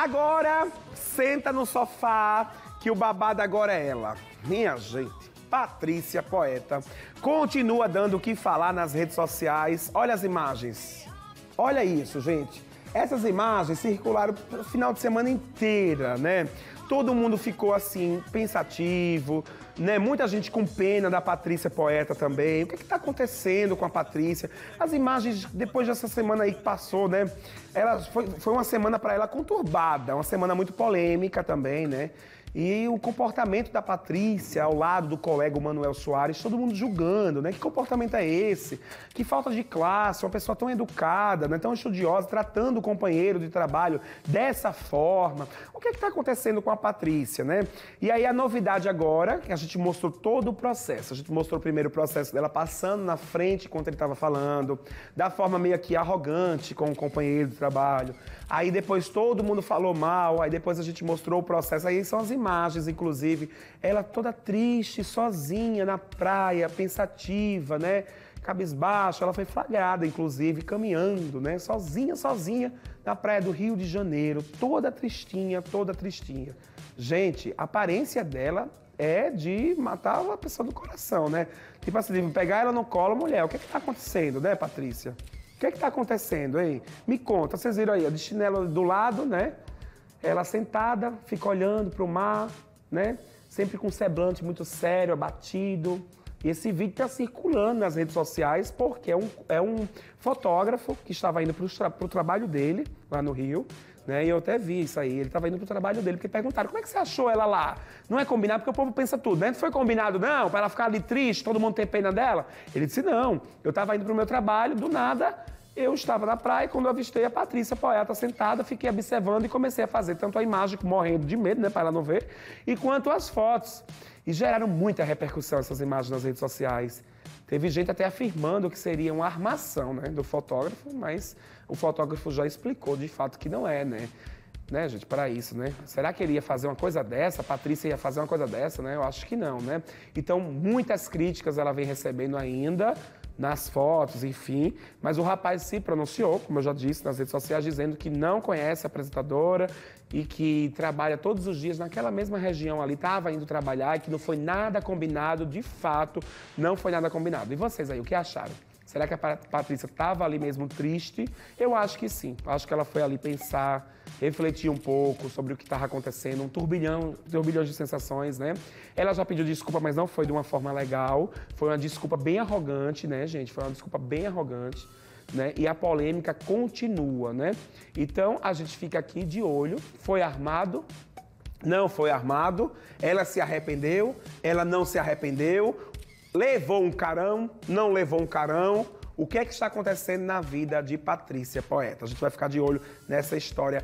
Agora, senta no sofá, que o babado agora é ela. Minha gente. Patrícia Poeta continua dando o que falar nas redes sociais. Olha as imagens. Olha isso, gente. Essas imagens circularam o final de semana inteira, né? todo mundo ficou assim, pensativo, né? Muita gente com pena da Patrícia Poeta também. O que é está acontecendo com a Patrícia? As imagens, depois dessa semana aí que passou, né? Ela foi, foi uma semana para ela conturbada, uma semana muito polêmica também, né? E o comportamento da Patrícia ao lado do colega Manuel Soares, todo mundo julgando, né? Que comportamento é esse? Que falta de classe, uma pessoa tão educada, né? tão estudiosa, tratando o companheiro de trabalho dessa forma. O que é está acontecendo com a Patrícia, né? E aí a novidade agora, que a gente mostrou todo o processo. A gente mostrou primeiro o processo dela passando na frente enquanto ele estava falando, da forma meio que arrogante com o companheiro de trabalho. Aí depois todo mundo falou mal, aí depois a gente mostrou o processo. Aí são as imagens, inclusive. Ela toda triste, sozinha, na praia, pensativa, né? cabisbaixa, ela foi flagrada, inclusive, caminhando, né? Sozinha, sozinha, na praia do Rio de Janeiro, toda tristinha, toda tristinha. Gente, a aparência dela é de matar uma pessoa do coração, né? Tipo assim, pegar ela no colo, mulher, o que é que tá acontecendo, né, Patrícia? O que é que tá acontecendo, hein? Me conta, vocês viram aí, ó, de chinelo do lado, né? Ela sentada, fica olhando pro mar, né? Sempre com um semblante muito sério, abatido, esse vídeo está circulando nas redes sociais porque é um, é um fotógrafo que estava indo para o trabalho dele, lá no Rio, né? E eu até vi isso aí. Ele estava indo para o trabalho dele, porque perguntaram como é que você achou ela lá? Não é combinado, porque o povo pensa tudo, né? Não foi combinado, não, para ela ficar ali triste, todo mundo ter pena dela? Ele disse: não, eu estava indo para o meu trabalho, do nada. Eu estava na praia e quando eu avistei a Patrícia Poeta sentada, fiquei observando e comecei a fazer tanto a imagem, morrendo de medo, né, para ela não ver, e quanto as fotos. E geraram muita repercussão essas imagens nas redes sociais. Teve gente até afirmando que seria uma armação né, do fotógrafo, mas o fotógrafo já explicou de fato que não é, né? Né, gente, para isso, né? Será que ele ia fazer uma coisa dessa? A Patrícia ia fazer uma coisa dessa, né? Eu acho que não, né? Então, muitas críticas ela vem recebendo ainda, nas fotos, enfim. Mas o rapaz se pronunciou, como eu já disse, nas redes sociais, dizendo que não conhece a apresentadora e que trabalha todos os dias naquela mesma região ali, estava indo trabalhar e que não foi nada combinado, de fato, não foi nada combinado. E vocês aí, o que acharam? Será que a Patrícia estava ali mesmo triste? Eu acho que sim. Acho que ela foi ali pensar refletir um pouco sobre o que estava acontecendo, um turbilhão, turbilhão de sensações, né? Ela já pediu desculpa, mas não foi de uma forma legal. Foi uma desculpa bem arrogante, né, gente? Foi uma desculpa bem arrogante. Né? E a polêmica continua, né? Então a gente fica aqui de olho. Foi armado? Não foi armado. Ela se arrependeu? Ela não se arrependeu? Levou um carão? Não levou um carão? O que é que está acontecendo na vida de Patrícia Poeta? A gente vai ficar de olho nessa história